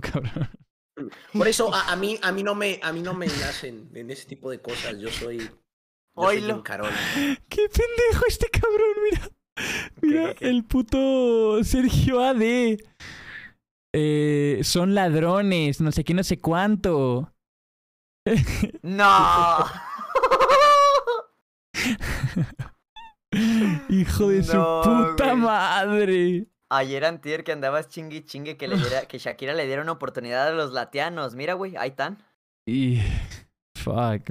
Por eso a, mí, a, mí no me, a mí no me nacen en ese tipo de cosas. Yo soy. hoy lo ¡Qué pendejo este cabrón! Mira. Mira, el puto Sergio AD. Eh, son ladrones, no sé qué, no sé cuánto. ¡No! Hijo de su puta madre ayer antier que andabas chingui chingue que, le que Shakira le diera una oportunidad a los latianos. Mira, güey, ahí están. Y... Fuck,